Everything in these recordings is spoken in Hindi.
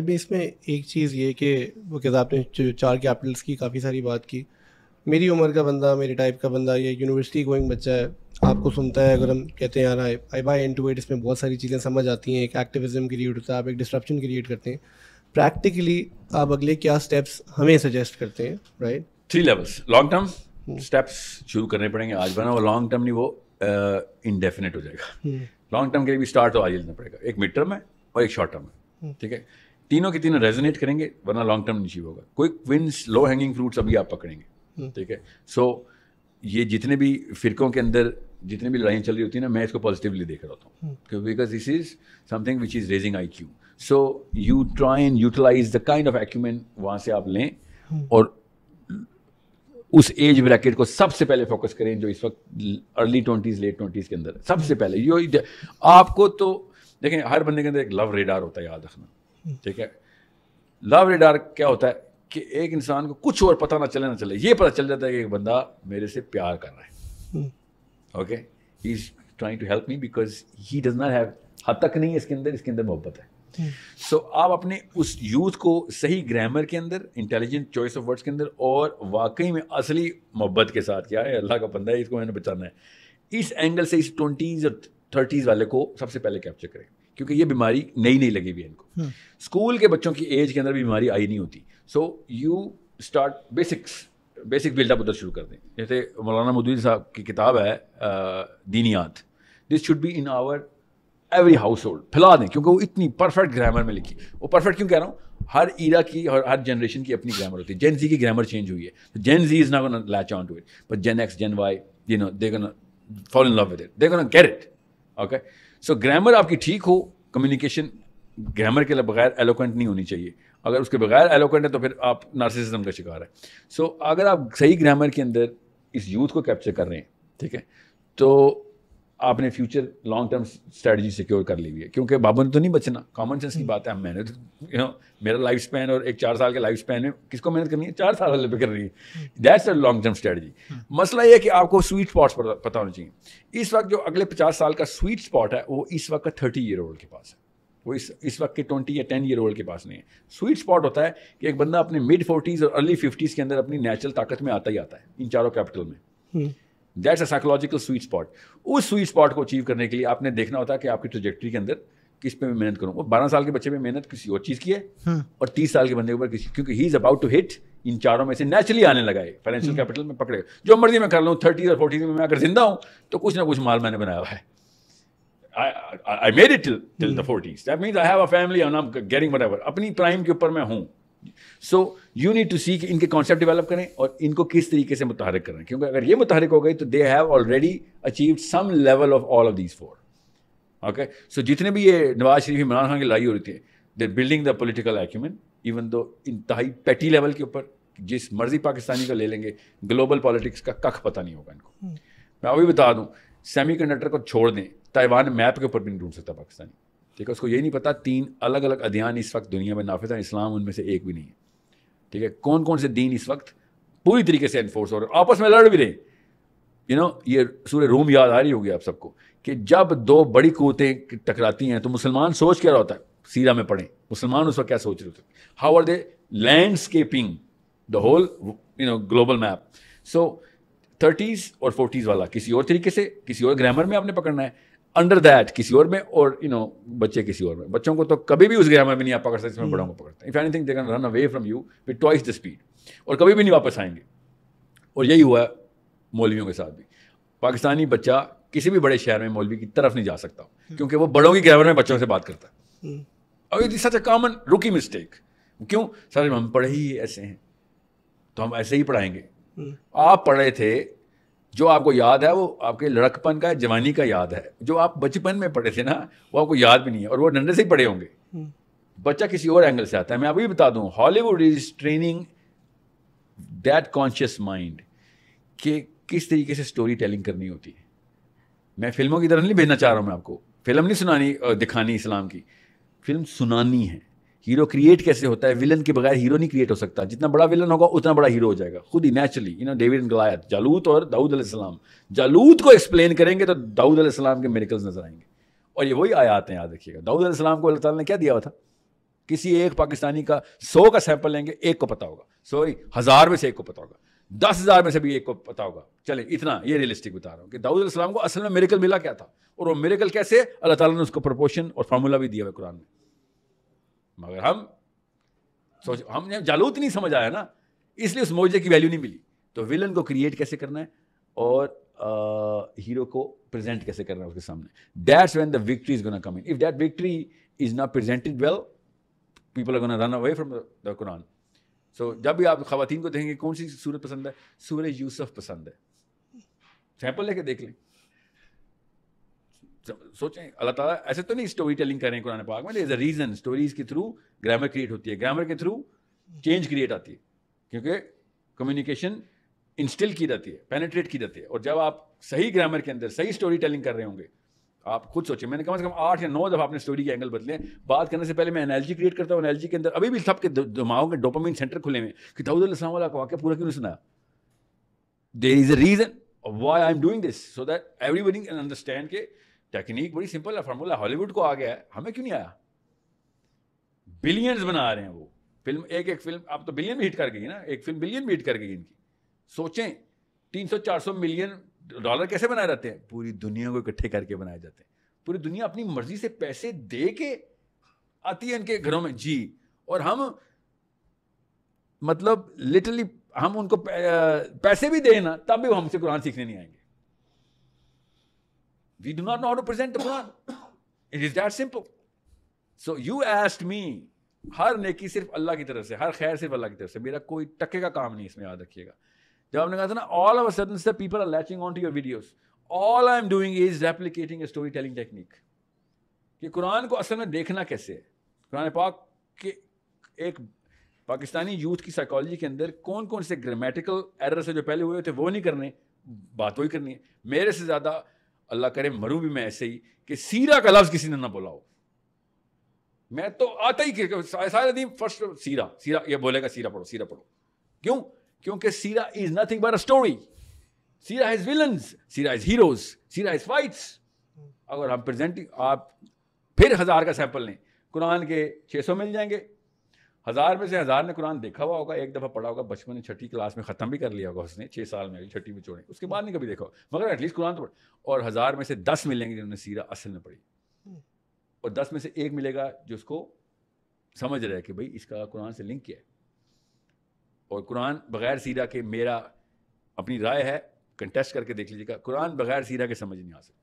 भी इसमें एक चीज़ ये कि वो कहते आपने चार कैपिटल्स की काफ़ी सारी बात की मेरी उम्र का बंदा मेरे टाइप का बंदा या यूनिवर्सिटी गोइंग बच्चा है आपको सुनता है अगर हम कहते हैं यार I I by N two eight इसमें बहुत सारी चीज़ें समझ आती हैं एक एक्टिविज्म क्रिएट होता है आप एक डिस्ट्रप्शन क्रिएट करते हैं प्रैक्टिकली आप अगले क्या स्टेप्स हमें सजेस्ट करते हैं right three levels long term steps शुरू करने पड़ेंगे आज बना वो लॉन्ग टर्म नहीं वो इनडेफिनेट uh, हो जाएगा लॉन्ग hmm. टर्म के लिए भी स्टार्ट तो आज लेना पड़ेगा एक मिड टर्म है और एक शॉर्ट टर्म है hmm. ठीक है तीनों के तीनों रेजोनेट करेंगे वरना लॉन्ग टर्म अचीव होगा कोई क्विंस लो हैंगिंग फ्रूट्स अभी आप पकड़ेंगे हम्म। ठीक है सो ये जितने भी फिरकों के अंदर जितने भी लड़ाइयाँ चल रही होती है ना मैं इसको पॉजिटिवली देख रहा होता हूँ because this is something which is raising I Q so you try and utilize the kind of acumen वहाँ से आप लें हम्म। और उस एज ब्रैकेट को सबसे पहले फोकस करें जो इस वक्त अर्ली ट्वेंटीज लेट ट्वेंटीज के अंदर सबसे हम्म। पहले यो आपको तो देखें हर बंदे के अंदर एक लव रेडार होता है याद रखना ठीक है लव रिडार क्या होता है कि एक इंसान को कुछ और पता ना चले ना चले ये पता चल जाता है कि एक बंदा मेरे से प्यार कर रहा है okay he is trying to help me because he does not have हद तक नहीं है इसके अंदर इसके अंदर मोहब्बत है सो हम्म। so, आप अपने उस यूथ को सही ग्रामर के अंदर इंटेलिजेंट चॉइस ऑफ वर्ड्स के अंदर और वाकई में असली मोहब्बत के साथ क्या है अल्लाह का बंदा है इसको मैंने बचाना है इस एंगल से इस ट्वेंटीज़ और थर्टीज़ वाले को सबसे पहले कैप्चर करें क्योंकि ये बीमारी नई नई लगी हुई है इनको हम्म। स्कूल के बच्चों की एज के अंदर भी बीमारी आई नहीं होती so you start basics basic buildup उधर शुरू कर दें जैसे मौलाना मदूदी साहब की किताब है Diniyat this should be in our every household फैला दें क्योंकि वो इतनी परफेक्ट ग्रामर में लिखी वो परफेक्ट क्यों कह रहा हूँ हर ईरा की और हर जनरेशन की अपनी ग्रामर होती है जेन जी की ग्रामर चेंज हुई है तो Gen Z is gonna latch on to it but Gen X Gen Y you know they gonna follow in love with it they gonna get it okay so grammar आपकी ठीक हो कम्युनिकेशन ग्रामर के बगैर एलोकेंट नहीं होनी चाहिए अगर उसके बगैर एलोकेंट है तो फिर आप नार्सिसिज्म का शिकार है सो so, अगर आप सही ग्रामर के अंदर इस यूथ को कैप्चर कर रहे हैं ठीक है तो आपने future long term strategy secure कर ली हुई है क्योंकि बाबन तो नहीं बचना कॉमन सेंस की हम्म। बात है मैंने तो यू नो मेरा लाइफ स्पैन और एक चार साल के लाइफ स्पैन में किसको मेहनत करनी है चार साल पर कर रही है that's a long term strategy मसला यह है कि आपको स्वीट स्पॉट्स पता होना चाहिए इस वक्त जो अगले पचास साल का स्वीट स्पॉट है वो इस वक्त का थर्टी ईयर ओल्ड के पास है वो इस इस वक्त के ट्वेंटी या टेन ईयर ओल्ड के पास नहीं है स्वीट स्पॉट होता है कि एक बंदा अपने मिड फोर्टीज़ और अर्ली फिफ्टीज़ के अंदर अपनी नेचुरल ताकत में आता ही आता है इन चारों कैपिटल में hmm. That's a psychological sweet spot उस स्वीट स्पॉट को अचीव करने के लिए आपने देखना होता है कि आपकी ट्रोजेक्ट्री के अंदर किस पे मैं मेहनत करूँ वो बारह साल के बच्चे में मेहनत किसी और चीज़ की है हम्म। और तीस साल के बंदे के ऊपर किसी क्योंकि he is about to hit इन चारों में से नेचुरली आने लगा है फाइनेंशियल कैपिटल हम्म। में पकड़े जो मर्जी मैं कर लूँ थर्टीज और फोर्टीज में मैं अगर जिंदा हूँ तो कुछ ना कुछ माल मैंने बनाया हुआ है I made it till the forties that means I have a family I am getting what अपनी प्राइम के ऊपर मैं हूँ so you need to see कि इनके कॉन्सेप्ट डेवलप करें और इनको किस तरीके से मुतहरक करें क्योंकि अगर ये मुतहरक हो गई तो they have already achieve some level of all of these four okay so जितने भी ये नवाज शरीफ इमरान खान की लड़ाई हो रही थी they building the political acumen even though इंतहाई पैटी लेवल के ऊपर जिस मर्जी पाकिस्तानी को ले लेंगे ग्लोबल पॉलिटिक्स का कख पता नहीं होगा इनको हम्म। मैं अभी बता दूँ सेमी को छोड़ दें ताइवान मैप के ऊपर भी नहीं ढूंढ सकता पाकिस्तानी ठीक है उसको ये नहीं पता तीन अलग अलग अध्ययन इस वक्त दुनिया में नाफिज हैं इस्लाम उनमें से एक भी नहीं है ठीक है कौन कौन से दीन इस वक्त पूरी तरीके से एनफोर्स हो रहे हैं आपस में लड़ भी रहे यू नो ये सूर्य रूम याद आ रही होगी आप सबको कि जब दो बड़ी कुतें टकराती हैं तो मुसलमान सोच क्या रहा होता है सीरा में पढ़ें मुसलमान उस वक्त क्या सोच रहे होते हैं how are they landscaping the whole you know global map so thirties और फोर्टीज़ वाला किसी और तरीके से किसी और ग्रामर में आपने पकड़ना है अंडर दैट किसी और में और यू you नो know, बच्चे किसी और में बच्चों को तो कभी भी उस ग्रामर में नहीं आप पकड़ सकते हम्म। बड़ों को पकड़ते if anything they can run away from you with twice the speed और कभी भी नहीं वापस आएंगे और यही हुआ मौलवियों के साथ भी पाकिस्तानी बच्चा किसी भी बड़े शहर में मौलवी की तरफ नहीं जा सकता हम्म। क्योंकि वो बड़ों की ग्रामर में बच्चों से बात करता है हम्म। और it is such a common rookie mistake क्यों सर हम पढ़े ही ऐसे हैं तो हम ऐसे ही पढ़ाएंगे आप पढ़े थे जो आपको याद है वो आपके लड़कपन का जवानी का याद है जो आप बचपन में पढ़े थे ना वो आपको याद भी नहीं है और वो डंडे से ही पढ़े होंगे हम्म। बच्चा किसी और एंगल से आता है मैं आपको ये बता दूं Hollywood is training that conscious mind कि किस तरीके से स्टोरी टेलिंग करनी होती है मैं फिल्मों की तरफ नहीं भेजना चाह रहा हूँ मैं आपको फिल्म नहीं सुनानी दिखानी इस्लाम की फिल्म सुनानी है हीरो क्रिएट कैसे होता है विलन के बगैर हीरो नहीं क्रिएट हो सकता जितना बड़ा विलन होगा उतना बड़ा हीरो हो जाएगा खुद ही naturally you know David Goliath Jalut और दाऊद अलैहिस्सलाम जालूत को एक्सप्लेन करेंगे तो दाऊद अलैहिस्सलाम के मेरिकल्स नजर आएंगे और ये वही आयात हैं याद रखिएगा दाऊद अलैहिस्सलाम को अल्लाह ताला ने क्या दिया हुआ था किसी एक पाकिस्तानी का सौ का सैंपल लेंगे एक को पता होगा सॉरी हज़ार में से एक को पता होगा दस हज़ार में से भी एक को पता होगा चले इतना ये रियलिस्टिक बता रहा हूँ कि दाऊद अलैहिस्सलाम को असल में मेरिकल मिला क्या था और वो मेरिकल कैसे अल्लाह ताला ने उसको प्रपोशन और फार्मूला भी दिया हुआ कुरान में मगर हम सोच हमने जालूत नहीं समझ आया ना इसलिए उस मोजे की वैल्यू नहीं मिली तो विलन को क्रिएट कैसे करना है और आ, हीरो को प्रेजेंट कैसे करना है उसके सामने that's when the victory is gonna come in if that victory is not presented well people are gonna run away from the Quran so जब भी आप खातन को देखेंगे कौन सी सूरत पसंद है सूरज यूसुफ पसंद है सैंपल लेके देख लें सोचें अल्लाह ताला ऐसे तो नहीं स्टोरी टेलिंग करें कुरान पाक में इज़ अ रीज़न स्टोरीज के थ्रू ग्रामर क्रिएट होती है ग्रामर के थ्रू चेंज क्रिएट आती है क्योंकि कम्युनिकेशन इंस्टिल की जाती है पेनेट्रेट की जाती है और जब आप सही ग्रामर के अंदर सही स्टोरी टेलिंग कर रहे होंगे आप खुद सोचें मैंने कम से कम आठ या नौ दफ़ा अपने स्टोरी के एंगल बदले बात करने से पहले मैं एनर्जी क्रिएट करता हूँ एनर्जी के अंदर अभी भी सबके दिमाग में डोपामिन सेंटर खुले हुए कि दाऊद वाला वाक्य पूरा क्यों नहीं there is a reason why I am doing this so that everybody can understand के टेक्निक बड़ी सिंपल है फार्मूला हॉलीवुड को आ गया है हमें क्यों नहीं आया बिलियंस बना रहे हैं वो फिल्म एक एक फिल्म आप तो बिलियन भी हिट कर गई ना एक फिल्म बिलियन भी हिट कर गई इनकी सोचें 300-400 मिलियन डॉलर कैसे बनाए जाते हैं पूरी दुनिया को इकट्ठे करके बनाए जाते हैं पूरी दुनिया अपनी मर्जी से पैसे दे के आती है इनके घरों में जी और हम मतलब लिटरली हम उनको पैसे भी देना तब भी वो हमसे कुरान सीखने नहीं आएंगे We do not know how to present the Quran. It is that simple. So you asked me, हर नेकी सिर्फ अल्लाह की तरफ से हर खैर सिर्फ अल्लाह की तरफ से मेरा कोई टके का काम नहीं इसमें याद रखिएगा जब हमने कहा था ना ऑल ऑफ सडन से people are latching on to your videos all I am doing is replicating story telling technique कि कुरान को असल में देखना कैसे है कुरान पाक के एक पाकिस्तानी यूथ की साइकोलॉजी के अंदर कौन कौन से ग्रामेटिकल एरर से जो पहले हुए थे वो नहीं करने बात वही करनी है मेरे से ज़्यादा अल्लाह करे मरू भी मैं ऐसे ही कि सीरा का लफ्ज़ किसी ने ना बोला हो मैं तो आता ही सारे दिन फर्स्ट सीरा सीरा ये बोलेगा सीरा पढ़ो सीरा पढ़ो क्यों क्योंकि सीरा is nothing but a story सीरा इज विलन सीरा इज हीरोज सीरा इज फाइट्स अगर हम प्रेजेंटिंग आप फिर हज़ार का सैंपल लें कुरान के 600 मिल जाएंगे हज़ार में से हज़ार ने कुरान देखा हुआ होगा एक दफ़ा पढ़ा होगा बचपन में छठी क्लास में ख़त्म भी कर लिया होगा उसने छः साल में छठी में छोड़ी उसके बाद नहीं कभी देखा मगर एटलीस्ट कुरान तो पढ़ और हज़ार में से दस मिलेंगे जिन्होंने सीरा असल में पढ़ी हम्म। और दस में से एक मिलेगा जो उसको समझ रहा है कि भाई इसका कुरान से लिंक क्या है और कुरान बगैर सीरा के मेरा अपनी राय है कंटेस्ट करके देख लीजिएगा कुरान बगैर सीरा के समझ नहीं आ सकता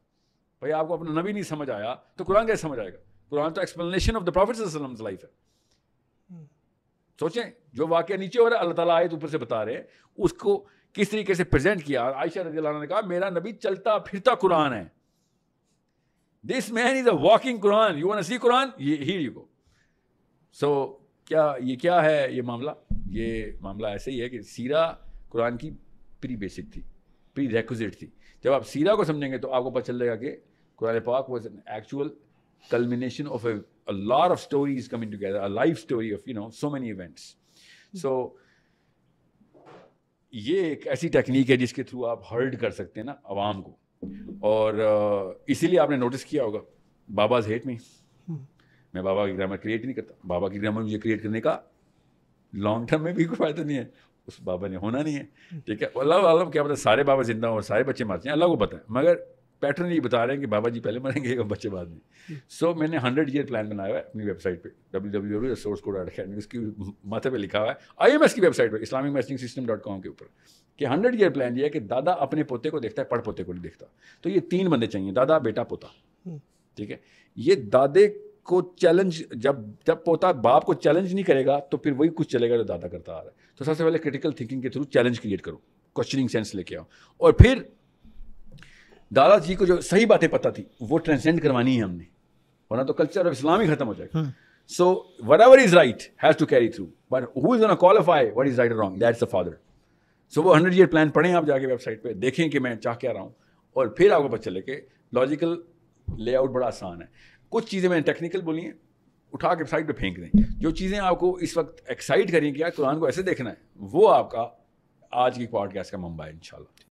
भाई आपको अपना नबी नहीं समझ आया तो कुरान कैसे समझ आएगा कुरान तो explanation of the prophet life है सोचें जो वाक्य नीचे हो रहा है अल्लाह ताला आयत ऊपर से बता रहे हैं उसको किस तरीके से प्रेजेंट किया और आयशा रजी ने कहा मेरा नबी चलता फिरता कुरान है this man is a walking Quran you want see Quran ये ही यू गो सो क्या ये क्या है ये मामला ये मामला ऐसे ही है कि सीरा कुरान की प्री बेसिक थी प्री रेक्विजिट थी जब आप सीरा को समझेंगे तो आपको पता चल जाएगा कि कुरान पाक was an actual culmination of a, a lot of stories coming together, a life story of, you know, so many events. Hmm. So, ये एक ऐसी टेक्निक है जिसके थ्रू आप हर्ड कर सकते हैं ना आवाम को और uh, इसीलिए आपने नोटिस किया होगा बाबाज हेट में मैं बाबा की ग्रामर क्रिएट नहीं करता बाबा की ग्रामर मुझे क्रिएट करने का लॉन्ग टर्म में भी कोई फायदा नहीं है उस बाबा ने होना नहीं है hmm. ठीक है अल्लाह अल्लाह क्या पता सारे बाबा जिंदा हो सारे बच्चे मारते हैं अल्लाह को पता है मगर पैटर्न ये बता रहे हैं कि बाबा जी पहले मरेंगे और बच्चे बाद में सो so, मैंने हंड्रेड ईयर प्लान बनाया हुआ है अपनी वेबसाइट पे W W W source code academy उसकी माथे पे लिखा हुआ है आई एम एस की वेबसाइट पे Islamic matching system dot com के ऊपर कि हंड्रेड ईयर प्लान ये है कि दादा अपने पोते को देखता है पढ़ पोते को नहीं देखता तो ये तीन बंदे चाहिए दादा बेटा पोता हम्म। ठीक है ये दादे को चैलेंज जब जब पोता बाप को चैलेंज नहीं करेगा तो फिर वही कुछ चलेगा जो दादा करता आ रहा है तो सबसे पहले क्रिटिकल थिंकिंग के थ्रू चैलेंज क्रिएट करो क्वेश्चनिंग सेंस लेके आओ और फिर दादाजी को जो सही बातें पता थी वो ट्रांसेंड करवानी है हमने वरना तो कल्चर ऑफ इस्लाम ही खत्म हो जाएगा so whatever is right has to carry through but who is qualify what is right wrong that's the father so वो हंड्रेड ईयर प्लान पढ़ें आप जाके वेबसाइट पर देखें कि मैं चाह क्या रहा हूँ और फिर आपको पता चले कि लॉजिकल लेआउट बड़ा आसान है कुछ चीज़ें मैंने टेक्निकल बोली हैं उठा के साइड पे फेंक दें जो चीज़ें आपको इस वक्त एक्साइट कि यार कुरान को ऐसे देखना है वो आपका आज की पॉडकास्ट का मुंबई इंशाल्लाह